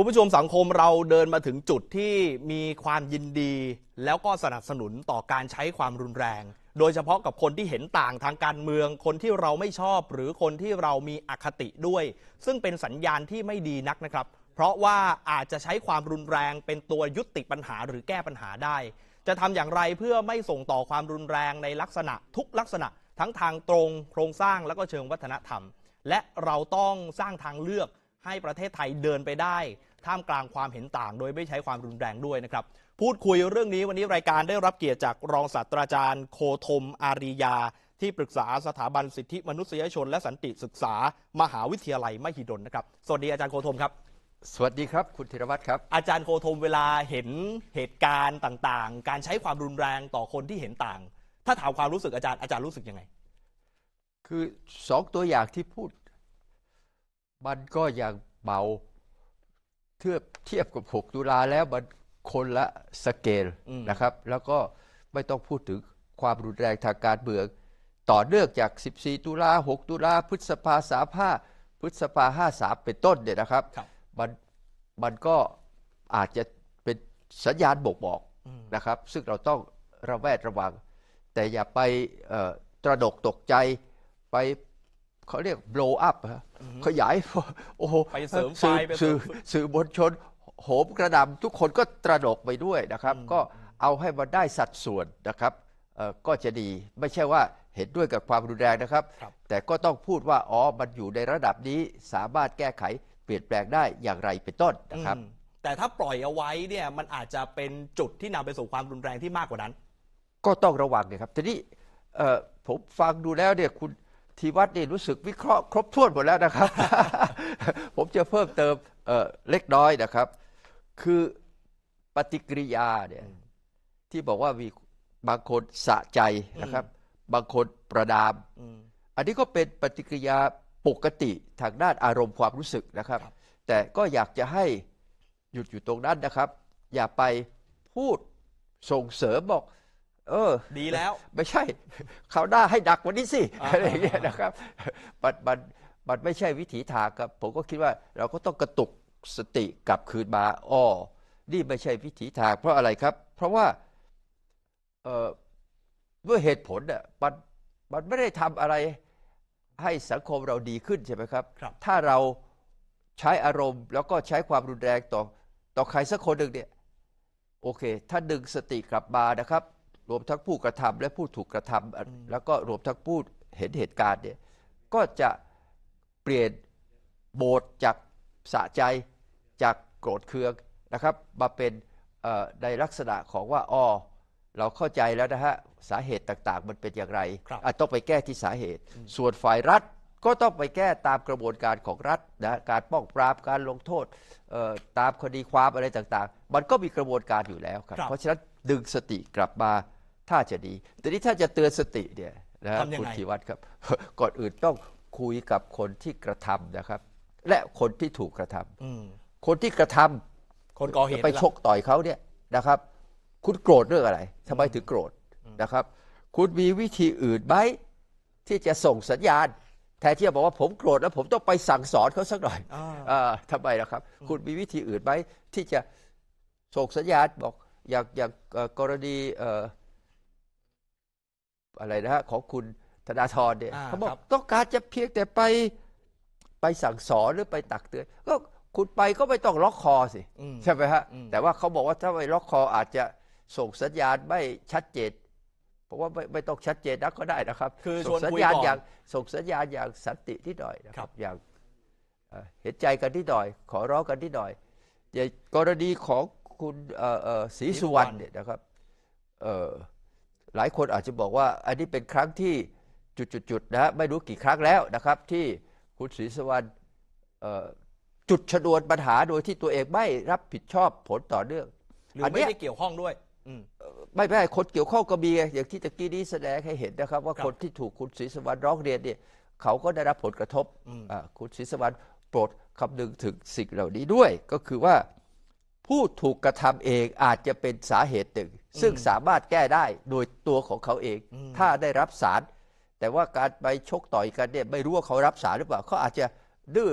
คุณผู้ชมสังคมเราเดินมาถึงจุดที่มีความยินดี แล้วก็สนับสนุนต่อการใช้ความรุนแรง โดยเฉพาะกับคนที่เห็นต่างทางการเมือง คนที่เราไม่ชอบหรือคนที่เรามีอคติด้วย ซึ่งเป็นสัญญาณที่ไม่ดีนักนะครับ เพราะว่าอาจจะใช้ความรุนแรงเป็นตัวยุติปัญหา หรือแก้ปัญหาได้ จะทำอย่างไรเพื่อไม่ส่งต่อความรุนแรงในลักษณะทุกลักษณะ ทั้งทางตรง โครงสร้างและก็เชิงวัฒนธรรม และเราต้องสร้างทางเลือกให้ประเทศไทยเดินไปได้ท่ามกลางความเห็นต่างโดยไม่ใช้ความรุนแรงด้วยนะครับพูดคุยเรื่องนี้วันนี้รายการได้รับเกียรติจากรองศาสตราจารย์โคธมอารียา ที่ปรึกษาสถาบันสิทธิมนุษยชน และสันติศึกษา มหาวิทยาลัยมหิดลนะครับสวัสดีอาจารย์โคธมครับสวัสดีครับ คุณธีรวัตรครับ อาจารย์โคธมเวลาเห็นเหตุการณ์ต่างๆ การใช้ความรุนแรงต่อคนที่เห็นต่าง ถ้าถามความรู้สึกอาจารย์อาจารย์รู้สึกยังไง คือสองตัวอย่างที่พูดมันก็อย่างเบาเทียบเทียบกับ 6 ตุลาแล้วมันคนละสเกลนะครับ แล้วก็ไม่ต้องพูดถึงความรุนแรงทางการเบืองต่อเนื่องจาก 14 ตุลา 6ตุลาพฤษภาสาภาพฤษภาห้าสาเป็นต้นเนี่ยนะครับรบมันมันก็อาจจะเป็นสัญญาณบอกบอกนะครับ ซึ่งเราต้องระแวดระวัง แต่อย่าไปตระดกตกใจไปเขาเรียก blow up ขยายโอ้โหไปเสริมไฟเสสื่อสื่อบนชน โหมกระดำทุกคนก็ตระหนกไปด้วยนะครับ ก็เอาให้มันได้สัดส่วนนะครับก็จะดีไม่ใช่ว่าเห็นด้วยกับความรุนแรงนะครับรบแต่ก็ต้องพูดว่าอ๋อมันอยู่ในระดับนี้สามารถแก้ไขเปลี่ยนแปลงได้อย่างไรเป็นต้นนะครับ แต่ถ้าปล่อยเอาไว้เนี่ยมันอาจจะเป็นจุดที่นำไปสู่ความรุนแรงที่มากกว่านั้น ก็ต้องระวังนะครับทีนี้ผมฟังดูแล้วเนี่ยคุณทีวัดนี่รู้สึกวิเคราะห์ครบถ้วนหมดแล้วนะครับ ผมจะเพิ่มเติมเเล็กน้อยนะครับ คือปฏิกิริยาเนี่ยที่บอกว่ามีบางคนสะใจนะครับ บางคนประดาม อันนี้ก็เป็นปฏิกิริยาปกติทางด้านอารมณ์ความรู้สึกนะครับ แต่ก็อยากจะให้หยุดอยู่ตรงนั้นนะครับ อย่าไปพูดส่งเสริมบอกเออ ดีแล้ว ไม่ใช่ เขาได้าให้ดักวันนี้สิอะไรเงี้ยนะครับบัดบัดบัดไม่ใช่วิถีทางครับ ผมก็คิดว่า เราก็ต้องกระตุกสติกลับคืนมาอ้อนี่ไม่ใช่วิถีทาง เพราะอะไรครับ เพราะว่า เออด้วยเหตุผลน่ะบัดบัดไม่ได้ทำอะไรให้สังคมเราดีขึ้นใช่ไหมครับรบถ้าเราใช้อารมณ์ แล้วก็ใช้ความรุนแรง ต่อต่อใครสักคนหนึ่งเนี่ยโอเค ถ้าดึงสติกลับมานะครับรวมทั้งผู้กระทำและผู้ถูกกระทำแล้วก็รวมทั้งผู้เห็นเหตุการณ์เนี่ยก็จะเปลี่ยนโบสจากสะใจจากโกรธเคืองนะครับ มาเป็นในลักษณะของว่าอ๋อเราเข้าใจแล้วนะฮะสาเหตุต่างๆมันเป็นอย่างไรรต้องไปแก้ที่สาเหตุ ส่วนฝ่ายรัฐก็ต้องไปแก้ตามกระบวนการของรัฐนะการป้องปราบการลงโทษตามคดีความอะไรต่างๆ มันก็มีกระบวนการอยู่แล้วครับ เพราะฉะนั้นดึงสติกลับมาถ้าจะดีแต่นี้ถ้าจะเตือนสติเนี่ยนะัคุณธีวัตรครับ ก่อนอื่นต้องคุยกับคนที่กระทำนะครับ และคนที่ถูกกระทำอำคนที่กระทำคนก่อเหตุไปชกต่อยเขาเนี่ยนะครับ คุณโกรธเรื่องอะไรทำไมถึงโกรธนะครับ คุณมีวิธีอื่นไหมที่จะส่งสัญญาณแทนที่จะบอกว่าผมโกรธแล้วผมต้องไปสั่งสอนเขาสักหน่อยอำทำไมล่ะครับ คุณมีวิธีอื่นไหมที่จะส่งสัญญาณบอกอย่างอย่างกรณีเออะไรนะฮะของคุณธนาธรเนี่ยเขาบอกต้องการจะเพียงแต่ไปไปสั่งสอนหรือไปตักเตือนก็คุณไปก็ไม่ต้องล็อกคอสิใช่ไหมฮะแต่ว่าเขาบอกว่าถ้าไปล็อกคออาจจะส่งสัญญาณไม่ชัดเจนเพราะว่าไม่ไม่ต้องชัดเจนนักก็ได้นะครับ คือส่งสัญญาณอย่างส่งสัญญาณอย่างสันติที่หน่อยนะครับอย่างเห็นใจกันที่หน่อย ขอร้องกันที่หน่อยอย่างกรณีของคุณศรีสุวรรณเนี่ยนะครับ เออหลายคนอาจจะบอกว่าอันนี้เป็นครั้งที่จุดๆนะ ไม่รู้กี่ครั้งแล้วนะครับ ที่คุณศรีสวรรค์จุดชนวนปัญหาโดยที่ตัวเองไม่รับผิดชอบผลต่อเนื่องหรืออไม่ได้เกี่ยวข้องด้วยไม่ไม่คนเกี่ยวข้องก็มีอย่างที่ตะกี้นี้แสดงให้เห็นนะครับ ว่าคนที่ถูกคุณศรีสวรรค์ร้องเรียนเนี่ย เขาก็ได้รับผลกระทบคุณศรีสวรรค์โปรดคำนึงถึงสิ่งเหล่านี้ด้วยก็คือว่าผู้ถูกกระทำเองอาจจะเป็นสาเหตุหนึ่งซึ่งสามารถแก้ได้โดยตัวของเขาเอง ถ้าได้รับสารแต่ว่าการไปชกต่อยกันเนี่ยไม่รู้ว่าเขารับสารหรือเปล่า เขาอาจจะดื้อ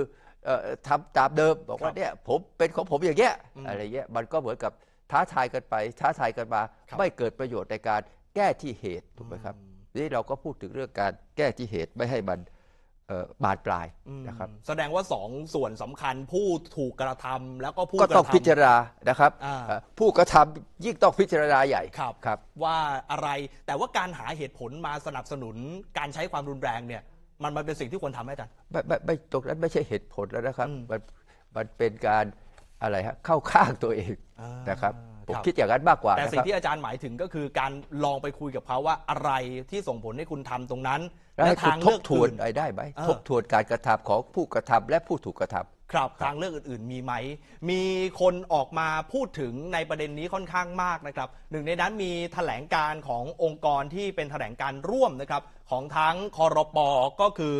ทำตามเดิมบอกว่าเนี่ยผมเป็นของผมอย่างเงี้ยอะไรเงี้ยมันก็เหมือนกับท้าทายกันไป ท้าทายกันมา ไม่เกิดประโยชน์ในการแก้ที่เหตุถูกไหมครับนี่เราก็พูดถึงเรื่องการแก้ที่เหตุไม่ให้มันบาดปลายนะครับแสดงว่าสองส่วนสำคัญผู้ถูกกระทำแล้วก็ผู้กระทำก็ต้องพิจารณานะครับผู้กระทำยิ่งต้องพิจารณาใหญ่ครับรบว่าอะไรแต่ว่าการหาเหตุผลมาสนับสนุนการใช้ความรุนแรงเนี่ยมันมันเป็นสิ่งที่ควรทำไหมจันไม่ไม่ไม่ตรงนั้นไม่ใช่เหตุผลแล้วนะครับ มันมันเป็นการอะไรฮะเข้าข้างตัวเองนะครับผมคิดอย่างนั้นมากกว่าแต่สิ่งที่อาจารย์หมายถึงก็คือการลองไปคุยกับเขาว่าอะไรที่ส่งผลให้คุณทำตรงนั้นและทางเลือกทวนได้ไหมทบทวนการกระทำของผู้กระทำและผู้ถูกกระทำครับ ทางเลือกอื่น ๆมีไหม มีคนออกมาพูดถึงในประเด็นนี้ค่อนข้างมากนะครับ หนึ่งในนั้นมีแถลงการขององค์กรที่เป็นแถลงการร่วมนะครับของทั้งคอรปอก็คือ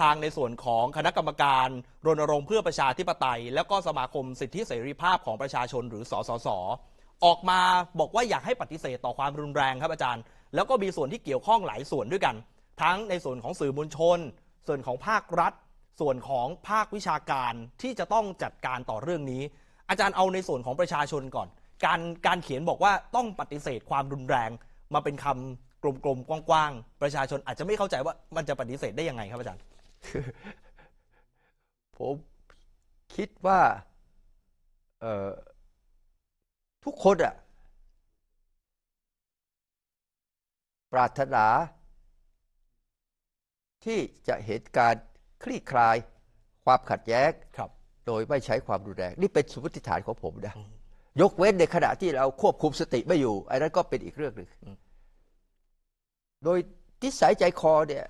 ทางในส่วนของคณะกรรมการรณรงค์เพื่อประชาธิปไตย แล้วก็สมาคมสิทธิเสรีภาพของประชาชนหรือสสสออกมาบอกว่าอยากให้ปฏิเสธต่อความรุนแรงครับอาจารย์ แล้วก็มีส่วนที่เกี่ยวข้องหลายส่วนด้วยกัน ทั้งในส่วนของสื่อมวลชน ส่วนของภาครัฐ ส่วนของภาควิชาการที่จะต้องจัดการต่อเรื่องนี้ อาจารย์เอาในส่วนของประชาชนก่อน การการเขียนบอกว่าต้องปฏิเสธความรุนแรง มาเป็นคำกลมๆกว้างๆประชาชน อาจจะไม่เข้าใจว่ามันจะปฏิเสธได้ยังไง ครับอาจารย์ผมคิดว่า เออทุกคนอะปรารถนาที่จะเห็นการคลี่คลายความขัดแย้งโดยไม่ใช้ความรุนแรงนี่เป็นสมมติฐานของผมนะยกเว้นในขณะที่เราควบคุมสติไม่อยู่ไอ้นั้นก็เป็นอีกเรื่องหนึ่งโดยทิศสายใจคอ เนี่ย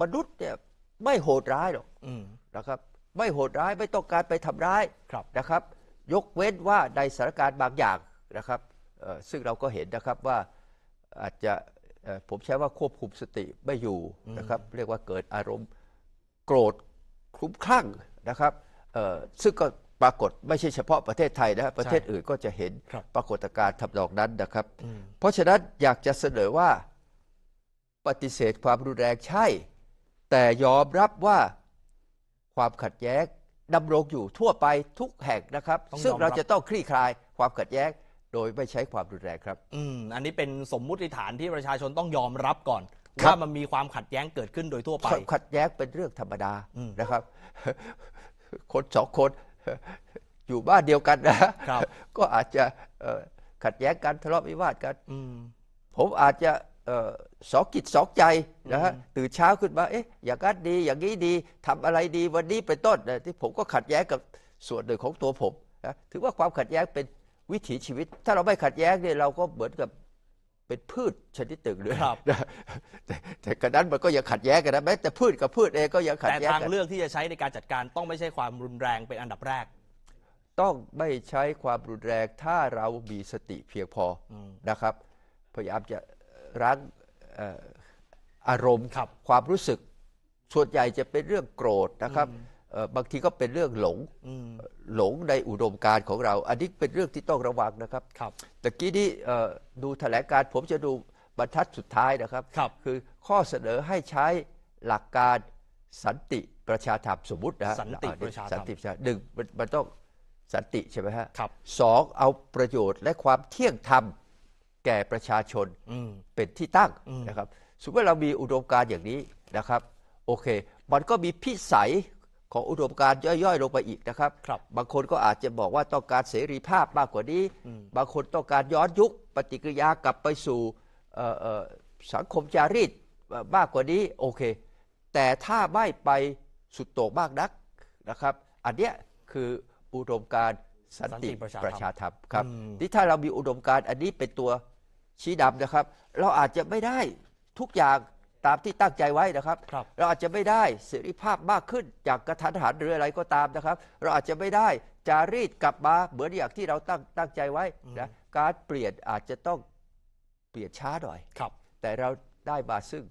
มนุษย์เนี่ย ไม่โหดร้ายหรอกนะครับ ไม่โหดร้ายไม่ต้องการไปทำร้ายนะครับ ยกเว้นว่าในสถานการณ์บางอย่างนะครับซึ่งเราก็เห็นนะครับว่าอาจจะผมใช้ว่าควบคุมสติไม่อยู่นะครับ เรียกว่าเกิดอารมณ์โกรธคลุ้มคลั่งนะครับซึ่งก็ปรากฏไม่ใช่เฉพาะประเทศไทยนะประเทศอื่นก็จะเห็นปรากฏการณ์ทำดอกนั้นนะครับ เพราะฉะนั้นอยากจะเสนอว่าปฏิเสธความรุนแรงใช่ แต่ยอมรับว่าความขัดแย้งดำรงอยู่ทั่วไปทุกแห่งนะครับ ซึ่งเราจะต้องคลี่คลายความขัดแย้งโดยไม่ใช้ความรุนแรงครับ อืม อันนี้เป็นสมมุติฐานที่ประชาชนต้องยอมรับก่อน ว่ามันมีความขัดแย้งเกิดขึ้นโดยทั่วไป ขัดแย้งเป็นเรื่องธรรมดาอืมนะครับ คนสองคนอยู่บ้านเดียวกันนะครับ ก็อาจจะขัดแย้งกันทะเลาะวิวาทกัน ผมอาจจะออสอกกิจสอกใจนะฮะ ตื่นเช้าขึ้นมา เอ๊ะ อย่างนั้นดี อย่างนี้ดีทำอะไรดีวันนี้ไปต้น ที่ผมก็ขัดแย้งกับส่วนหนึ่งของตัวผมนะถือว่าความขัดแย้งเป็นวิถีชีวิต ถ้าเราไม่ขัดแย้งเนี่ยเราก็เหมือนกับเป็นพืชชนิดตึงเลยครับ แต่แต่กระนั้นมันก็ยังขัดแย้งกันนะแม้แต่พืชกับพืชเองก็ยังขัดแย้งกันแต่ทางเรื่องที่จะใช้ในการจัดการต้องไม่ใช่ความรุนแรงเป็นอันดับแรก ต้องไม่ใช้ความรุนแรงถ้าเรามีสติเพียงพอนะครับพยายามจะรักงอารมณ์ความรู้สึก ส่วนใหญ่จะเป็นเรื่องโกรธนะครับบางทีก็เป็นเรื่องหลงหลงในอุดมการของเรา อันนี้เป็นเรื่องที่ต้องระวังนะครับครับแต่กี้นี้ดูแถลงการผมจะดูบรรทัดสุดท้ายนะครับครับ คือข้อเสนอให้ใช้หลักการสันติประชาธรรมสมมตินะสันติประชาธรรมสันติประชาหนึ่งมันต้องสันติใช่ไหมฮะครับสองเอาประโยชน์ และความเที่ยงธรรมแก่ประชาชนเป็นที่ตั้งนะครับสมมติเรามีอุดมการณ์อย่างนี้นะครับโอเค มันก็มีพิสัยของอุดมการณ์ย่อยๆ ลงไปอีกนะครับครับ บางคนก็อาจจะบอกว่าต้องการเสรีภาพมากกว่านี้ บางคนต้องการย้อนยุคปฏิกิริยากลับไปสู่สังคมจารีตมากกว่านี้โอเค แต่ถ้าไม่ไปสุดโต่งมากนักนะครับ อันเนี้ยคืออุดมการณ์สันติประชาธรรมประชาธครับ ที่ถ้าเรามีอุดมการณ์อันนี้เป็นตัวชี้ดำนะครับ เราอาจจะไม่ได้ทุกอย่างตามที่ตั้งใจไว้นะครับรบเราอาจจะไม่ได้เสรีภาพมากขึ้นจากกระทันหันหรืออะไรก็ตามนะครับ เราอาจจะไม่ได้จารีตกลับมา เหมือนอย่างที่เราตั้งตั้งใจไว้นะการเปลี่ยนอาจจะต้องเปลี่ยนช้าหน่อย ครับ แต่เราได้มาซึ่ง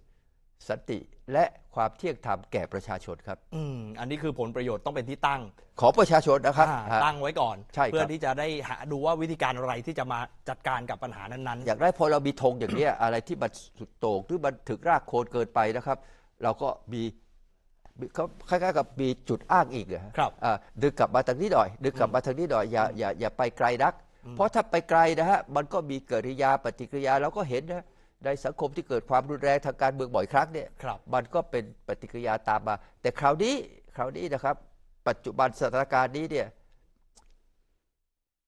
สันติและความเที่ยงธรรมแก่ประชาชนครับ อืม อันนี้คือผลประโยชน์ต้องเป็นที่ตั้ง ขอประชาชนนะครับ ตั้งไว้ก่อน เพื่อที่จะได้หาดูว่าวิธีการอะไรที่จะมาจัดการกับปัญหานั้นๆ อยากได้พอเรามีธงอย่างนี้อะไรที่บัดสุดโตก หรือบันถึงรากโคนเกินไปนะครับ เราก็มีเขาคล้ายๆกับมีจุดอ้างอีกอะครับ อ่า ดึงกลับมาทางนี้หน่อย ดึงกลับมาทางนี้หน่อย อย่าอย่าอย่าไปไกลนัก เพราะถ้าไปไกลนะฮะ มันก็มีกิริยาปฏิกิริยาเราก็เห็นนะในสังคมที่เกิดความรุนแรงทางการเมืองบ่อยครั้งเนี่ยมันก็เป็นปฏิกิริยาตามมา แต่คราวนี้ คราวนี้นะครับ ปัจจุบันสถานการณ์นี้เนี่ย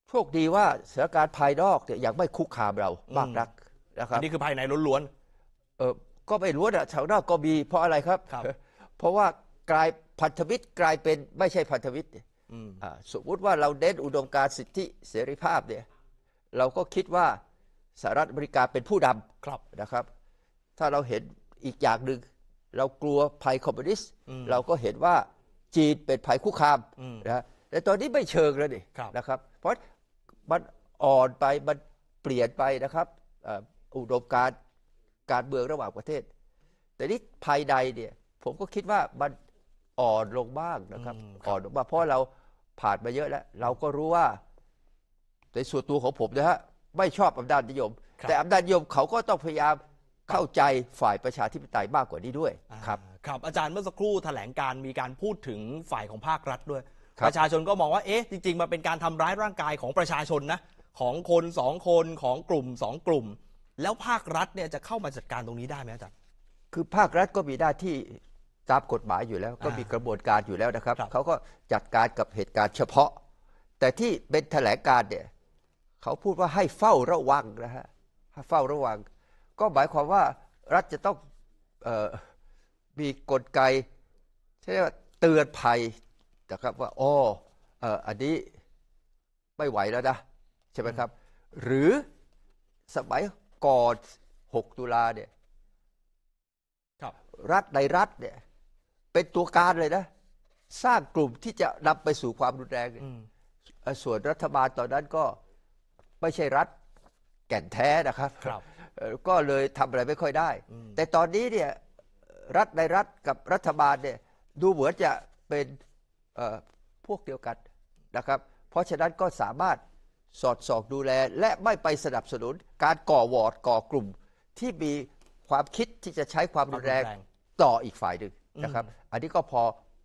โชคดีว่า สถานการณ์ภายนอกเนี่ยยังไม่คุกคามเรามากนักนะครับอันนี้คือภายในล้วนๆเออก็ไม่ล้วนอะชาวนาก็มีเพราะอะไรครับ เพราะว่ากลายพันธมิตรกลายเป็นไม่ใช่พันธมิตรสมมติว่าเราเน้นอุดมการสิทธิเสรีภาพ เนี่ย เราก็คิดว่าสหรัฐอเมริกาเป็นผู้นำนะครับ ถ้าเราเห็นอีกอย่างหนึ่งเรากลัวภัยคอมมิวนิสต์เราก็เห็นว่าจีนเป็นภัยคุกคามนะแต่ตอนนี้ไม่เชิงแล้วนี่นะครับ เพราะมันอ่อนไปมันเปลี่ยนไปนะครับอุดมการการเมืองระหว่างประเทศ แต่นี้ภายในเนี่ย ผมก็คิดว่ามันอ่อนลงบ้างนะครับ อ่อนลงบ้างเพราะเราผ่านมาเยอะแล้ว เราก็รู้ว่าในส่วนตัวของผมนะฮะไม่ชอบอำนาจนิยม แต่อำนาจนิยมเขาก็ต้องพยายามเข้าใจฝ่ายประชาธิปไตยมากกว่านี้ด้วยครับครับอาจารย์เมื่อสักครู่แถลงการมีการพูดถึงฝ่ายของภาครัฐด้วยรประชาชนก็มองว่าเอ๊ะจริง ๆมันเป็นการทำร้ายร่างกายของประชาชนนะของคนสองคนของกลุ่มสองกลุ่ม แล้วภาครัฐเนี่ยจะเข้ามาจัดการตรงนี้ได้ไหมอาจารย์คือภาครัฐก็มีหน้าที่ตามกฎหมายอยู่แล้ว ก็มีกระบวนการอยู่แล้วนะครับรบเขาก็จัดการกับเหตุการณ์เฉพาะ แต่ที่เป็นแถลงการเนี่ยเขาพูดว่าให้เฝ้าระวังนะฮะ ให้เฝ้าระวัง ก็หมายความว่ารัฐจะต้องมีกฎไกใช่ไหมเตือนภัยนะครับว่าอ๋ออันนี้ไม่ไหวแล้วนะ ใช่ไหมครับ หรือสมัยก่อน6ตุลาเนี่ยรัฐในรัฐเนี่ย เป็นตัวการเลยนะ สร้างกลุ่มที่จะนำไปสู่ความรุนแรงส่วนรัฐบาลตอนนั้นก็ไม่ใช่รัฐแก่นแท้นะครับรบก็เลยทำอะไรไม่ค่อยได้ แต่ตอนนี้เนี่ยรัฐในรัฐกับรัฐบาลเนี่ยดูเหมือนจะเป็นพวกเดียวกันนะครับ เพราะฉะนั้นก็สามารถสอดส่องดูแลและไม่ไปสนับสนุนการก่อวอร์ดก่อกลุ่มที่มีความคิดที่จะใช้ความรุนแรงต่ออีกฝ่ายหนึ่งนะครับ อันนี้ก็พอ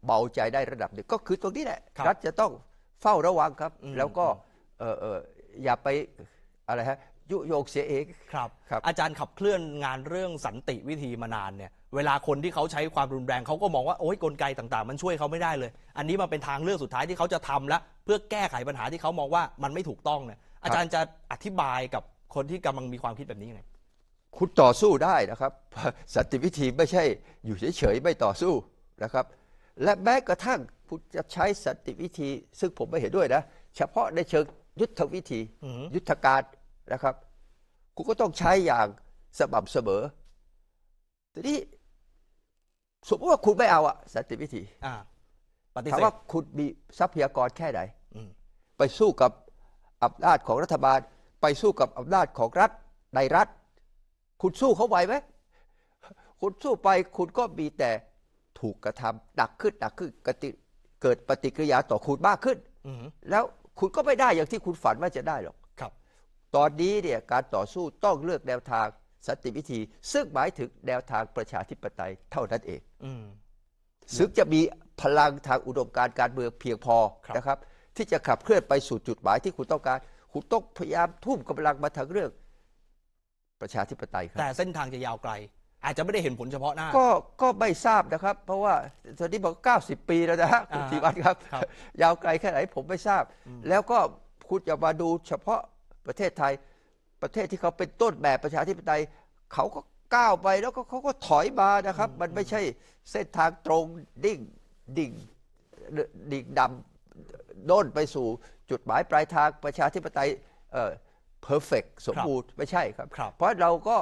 เบาใจได้ระดับหนึ่ง ก็คือตรงนี้แหละ รัฐจะต้องเฝ้าระวังครับแล้วก็อย่าไปอะไรฮะยุโยกเสียเองครับครับ อาจารย์ขับเคลื่อนงานเรื่องสันติวิธีมานานเนี่ยเวลาคนที่เขาใช้ความรุนแรง เขาก็มองว่าโอ้ยกลไกต่าง ๆ มันช่วยเขาไม่ได้เลย อันนี้มาเป็นทางเลือกสุดท้ายที่เขาจะทำแล้วเพื่อแก้ไขปัญหาที่เขามองว่ามันไม่ถูกต้องเนี่ยอาจารย์จะอธิบายกับคนที่กำลังมีความคิดแบบนี้ยังไงคุณต่อสู้ได้นะครับ สันติวิธีไม่ใช่ อยู่เฉยๆไม่ต่อสู้นะครับและแม้กระทั่งคุณจะใช้สันติวิธี ซึ่งผมไม่เห็นด้วยนะเฉพาะในเชิงยุทธวิธี ยุทธการนะครับ คุณก็ต้องใช้อย่างสม่ำเสมอทีนี้สมมติว่าคุณไม่เอาอะสันติวิธีถามว่าคุณมีทรัพยากรแค่ไหนไปสู้กับอำนาจของรัฐบาล ไปสู้กับอำนาจของรัฐในรัฐ คุณสู้เขาไหวไหมคุณสู้ไป คุณก็มีแต่ถูกกระทำหนักขึ้นหนักขึ้นเกิดปฏิกิริยาต่อคุณมากขึ้นแล้วคุณก็ไม่ได้อย่างที่คุณฝันว่าจะได้หรอก ครับ ตอนนี้เนี่ยการต่อสู้ต้องเลือกแนวทางสันติวิธี ซึ่งหมายถึงแนวทางประชาธิปไตย เท่านั้นเอง ซึ่งจะมีพลังทางอุดมการการเมืองเพียงพอนะครับ ที่จะขับเคลื่อนไปสู่จุดหมายที่คุณต้องการ คุณต้องพยายามทุ่มกำลังมาทางเรื่องประชาธิปไตย ครับ แต่เส้นทางจะยาวไกลอาจจะไม่ได้เห็นผลเฉพาะหน้าก็ก็ไม่ทราบนะครับ เพราะว่าตอนนี้บอก90 ปีแล้วนะฮะคุณธีวัฒน์ครับครับ ยาวไกลแค่ไหนผมไม่ทราบ แล้วก็คุณอย่ามาดูเฉพาะประเทศไทยประเทศที่เขาเป็นต้นแบบประชาธิปไตยเขาก็ก้าวไปแล้วก็เขาก็ถอยมานะครับ มันไม่ใช่เส้นทางตรงดิ่งดิ่ง ดิ่งดำโด่นไปสู่ จุดหมายปลายทางประชาธิปไตยเอ่อร์เฟกต์สมบูรณ์ไม่ใช่ครับครับ เพราะเราก็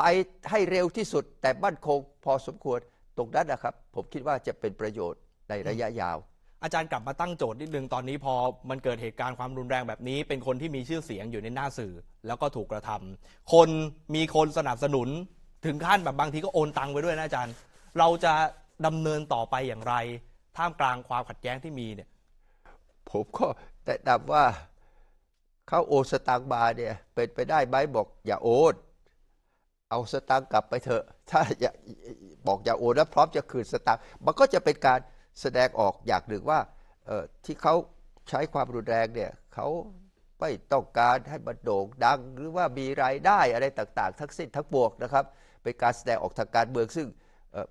ไปให้เร็วที่สุดแต่มั่นคงพอสมควรตรงนั้นนะครับ ผมคิดว่าจะเป็นประโยชน์ในระยะยาว อาจารย์กลับมาตั้งโจทย์นิดนึงตอนนี้พอมันเกิดเหตุการณ์ความรุนแรงแบบนี้ เป็นคนที่มีชื่อเสียงอยู่ในหน้าสื่อ แล้วก็ถูกกระทำ คนมีคนสนับสนุน ถึงขั้นแบบบางทีก็โอนตังไปด้วยนะอาจารย์ เราจะดำเนินต่อไปอย่างไร ท่ามกลางความขัดแย้งที่มีเนี่ยผมก็แนะนำว่าเขาโอนสตางค์มาเนี่ยเป็นไปได้ไหมบอก อย่าโอนเอาสตางค์กลับไปเถอะ ถ้าอยาบอกอย่าโอนแล้วพร้อมจะคืนสตางค์มันก็จะเป็นการแสดงออกอย่างหนึ่งว่าที่เขาใช้ความรุนแรงเนี่ยเขาไม่ต้องการให้มันโด่งดังหรือว่ามีรายได้อะไรต่างๆ ทั้งสิ้นทั้งบวกนะครับเป็นการแสดงออกทางการเมืองซึ่ง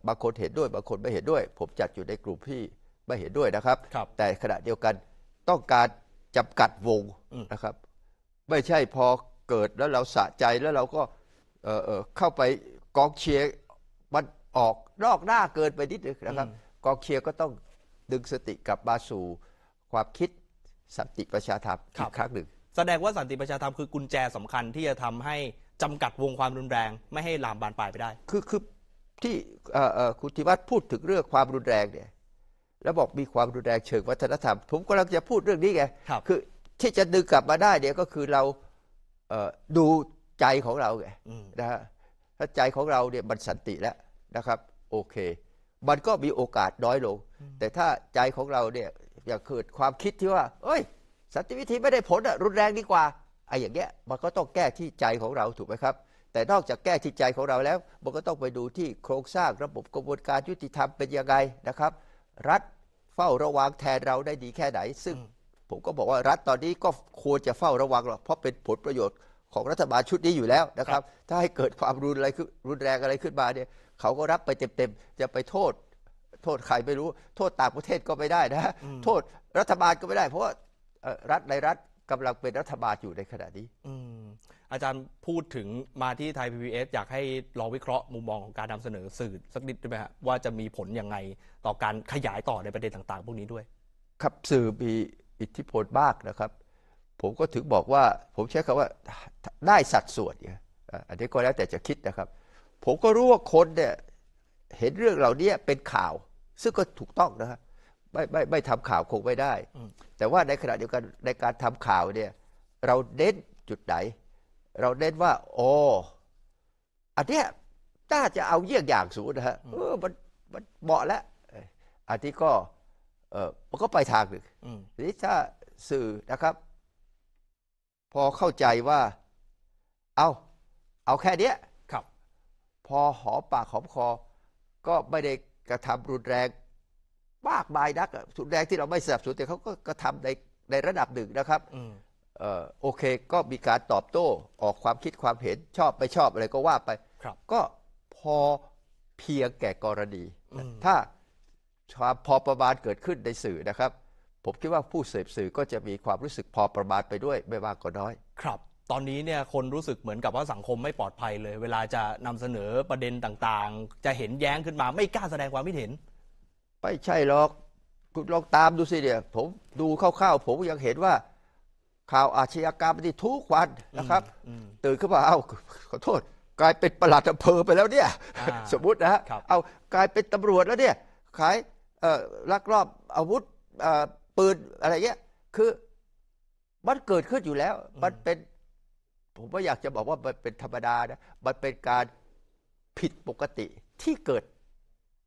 บางคนเห็นด้วย บางคนไม่เห็นด้วย ผมจัดอยู่ในกลุ่มที่ไม่เห็นด้วยนะครับรบแต่ขณะเดียวกันต้องการจำกัดวงนะครับ ไม่ใช่พอเกิดแล้วเราสะใจแล้วเราก็เเข้าไป กองเชียร์มันออกนอกหน้าเกินไปนิดนึงนะครับกองเชียร์ก็ต้องดึงสติกลับมาสู่ความคิดสันติประชาธรรมอีกครั้งหนึ่ง แสดงว่าสันติประชาธรรมคือ กุญแจสำคัญที่จะทำให้จำกัดวงความรุนแรง ไม่ให้ลามบานปลายไปได้ คือคือที่คุณธิวัฒน์พูดถึงเรื่องความรุนแรงเนี่ยแล้วบอกมีความรุนแรงเชิงวัฒนธรรม ผมกำลังจะพูดเรื่องนี้ไงคคือที่จะดึงกลับมาได้เนี่ยก็คือเราดูใจของเราไงนะฮะถ้าใจของเราเนี่ยมันสันติแล้วนะครับ โอเค มันก็มีโอกาสน้อยลง แต่ถ้าใจของเราเนี่ยอยากเกิดความคิดที่ว่าเอ้ย สันติวิธีไม่ได้ผลอะรุนแรงดีกว่าไอ้อย่างเงี้ยมันก็ต้องแก้ที่ใจของเราถูกไหมครับ แต่นอกจากแก้ที่ใจของเราแล้วมันก็ต้องไปดูที่โครงสร้างระบบกระบวนการยุติธรรมเป็นยังไงนะครับ รัฐเฝ้าระวังแทนเราได้ดีแค่ไหน ซึ่งผมก็บอกว่ารัฐตอนนี้ก็ควรจะเฝ้าระวังหรอกเพราะเป็นผลประโยชน์ของรัฐบาลชุดนี้อยู่แล้วนะครับ ถ้าให้เกิดความรุนอะไรขึ้นรุนแรงอะไรขึ้นมาเนี่ย เขาก็รับไปเต็มๆจะไปโทษ โทษใครไม่รู้ โทษต่างประเทศก็ไม่ได้นะโทษรัฐบาลก็ไม่ได้ เพราะว่ารัฐในรัฐกำลังเป็นรัฐบาลอยู่ในขณะนี้อาจารย์พูดถึงมาที่ไทยพีพีเอสอยากให้ลองวิเคราะห์มุมมองของการนำเสนอสื่อ สักนิดได้ไหมครัว่าจะมีผลยังไงต่อการขยายต่อในประเด็นต่าง ๆ พวกนี้ด้วย ครับสื่อมีอิทธิพลมากนะครับผมก็ถึงบอกว่า ผมใช้คาว่าได้สัดส่วนอันนี้ก็แล้วแต่จะคิดนะครับ ผมก็รู้ว่าคนเนี่ย เห็นเรื่องเหล่านี้เป็นข่าว ซึ่งก็ถูกต้องนะครับไม่ไม่ไม่ทำข่าว คงไม่ได้แต่ว่าในขณะเดียวกันในการทำข่าวเนี่ย เราเน้นจุดไหน เราเน้นว่าโอ้อันเนี้ย้าจะเอาเยี่ยงอย่างสูงนะฮะเออมันมันเหมาะแล้วอันนี้ก็เออมันก็ไปทางหนึ่งทีนี้ถ้าสื่อนะครับพอเข้าใจว่า เอา เอาแค่เนี้ย ครับ พอหอมปากหอมคอ ก็ไม่ได้กระทำรุนแรงมากมายนักรุนแรงที่เราไม่สนับสนุนแต่เขาก็กระทำในในระดับหนึ่งนะครับออโอเค ก็มีการตอบโต้ ออกความคิดความเห็นชอบ ไม่ชอบ อะไรก็ว่าไป ครับ ก็พอเพียงแก่กรณี ถ้าพอประมาณเกิดขึ้นในสื่อนะครับผมคิดว่าผู้เสพสื่อก็จะมีความรู้สึกพอประมาณไปด้วยไม่มากก็น้อย ครับ ตอนนี้เนี่ยคนรู้สึกเหมือนกับว่าสังคมไม่ปลอดภัยเลย เวลาจะนำเสนอประเด็นต่างๆ จะเห็นแย้งขึ้นมาไม่กล้าแสดงความคิดเห็น ไม่ใช่หรอกคุณลองตามดูสิเนี่ย ผมดูคร่าวๆผมยังเห็นว่าข่าวอาชญากรรมที่ทุกวันนะครับตื่นขึ้นมาเอ้าขอโทษ กลายเป็นประหลัดอำเภอไปแล้วเนี่ยอาสมมุตินะเอากลายเป็นตำรวจแล้วเนี่ยขายเอลักลอบอาวุธปืนอะไรเงี้ยคือมันเกิดขึ้นอยู่แล้ว มันเป็น ผมก็อยากจะบอกว่ามันเป็นธรรมดานะมันเป็นการผิดปกติที่เกิด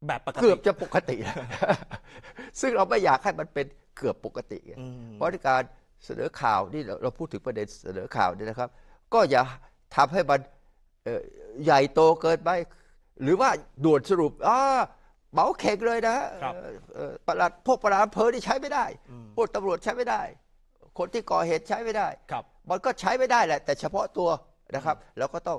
แบบเกือบจะปกติ ซึ่งเราไม่อยากให้มันเป็นเกือบปกติเพราะการเสนอข่าวนี่เราพูดถึงประเด็นเสนอข่าวนี่นะครับ ก็อย่าทำให้มันใหญ่โตเกินไปหรือว่าด่วนสรุปอ่าเบาเข่งเลยนะฮะประหลัดพวกประหลัดอำเภอที่ใช้ไม่ได้พวกตำรวจใช้ไม่ได้ คนที่ก่อเหตุใช้ไม่ได้ ครับมันก็ใช้ไม่ได้แหละ แต่เฉพาะตัวนะครับเราก็ต้อง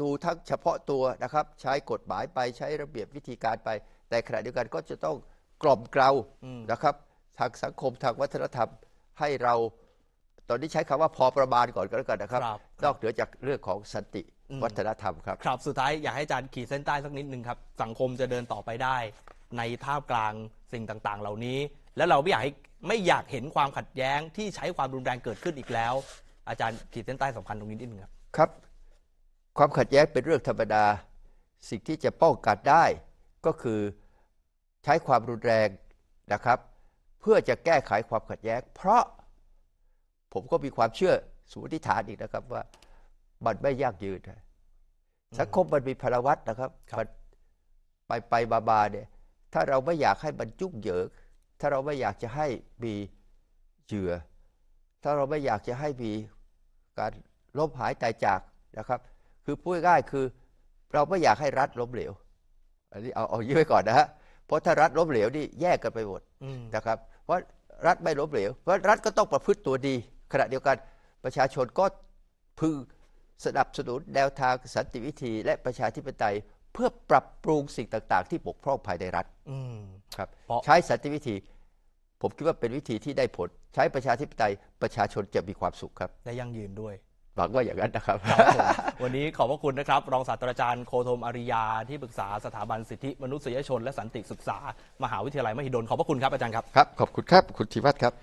ดูทั้งเฉพาะตัวนะครับ ใช้กฎหมายไปใช้ระเบียบวิธีการไป แต่ขณะเดียวกันก็จะต้องกล่อมเกลาอนะครับ ทางสังคมทางวัฒนธรรมให้เรา ตอนนี้ใช้คำว่าพอประมาณก่อนก็แล้วกันนะครับครับนอกเหนือจากเรื่องของสันติวัฒนธรรมครับครับสุดท้ายอยากให้อาจารย์ขีดเส้นใต้สักนิดหนึ่งครับสังคมจะเดินต่อไปได้ ในท่ามกลางสิ่งต่าง ๆ เหล่านี้ และเราไม่อยากให้ไม่อยากเห็นความขัดแย้งที่ใช้ความรุนแรงเกิดขึ้นอีกแล้ว อาจารย์ขีดเส้นใต้สำคัญตรงนี้นิดนึงครับครับ ความขัดแย้งเป็นเรื่องธรรมดา สิ่งที่จะป้องกันได้ก็คือใช้ความรุนแรงนะครับ เพื่อจะแก้ไขความขัดแย้งเพราะผมก็มีความเชื่อสูติฐานอีกนะครับว่ามันไม่ยากยืนสังคมมันมีพลวัตนะครับมันไปไปมาๆาเนี่ย ถ้าเราไม่อยากให้มันจุเหยิกถ้าเราไม่อยากจะให้มีเหยื่อถ้าเราไม่อยากจะให้มีการลบหายตายจากนะครับ คือพูดง่ายคือ เราไม่อยากให้รัฐล้มเหลวอันนี้เอาเอายื้ไว้ก่อนนะฮะเพราะถ้ารัฐล้มเหลวนี่แยกกันไปหมดนะครับ เพราะรัฐไม่ล้มเหลวเพราะรัฐก็ต้องประพฤติตัวดี ขณะเดียวกันประชาชนก็พึงสนับสนุนแนวทางสันติวิธี และประชาธิปไตยเพื่อปรับปรุงสิ่งต่าง ๆ ที่บกพร่องภายในรัฐครับใช้สันติวิธี ผมคิดว่าเป็นวิธีที่ได้ผลใช้ประชาธิปไตยประชาชนจะมีความสุขครับและยั่งยืนด้วยหวังว่าอย่างนั้นนะครับ วันนี้ขอบพระคุณนะครับรองศาสตราจารย์โคธมอริยา ที่ปรึกษาสถาบันสิทธิมนุษยชน และสันติศึกษา มหาวิทยาลัยมหิดลขอบพระคุณครับอาจารย์ครับครับ ขอบคุณครับคุณธีวัฒน์ครับ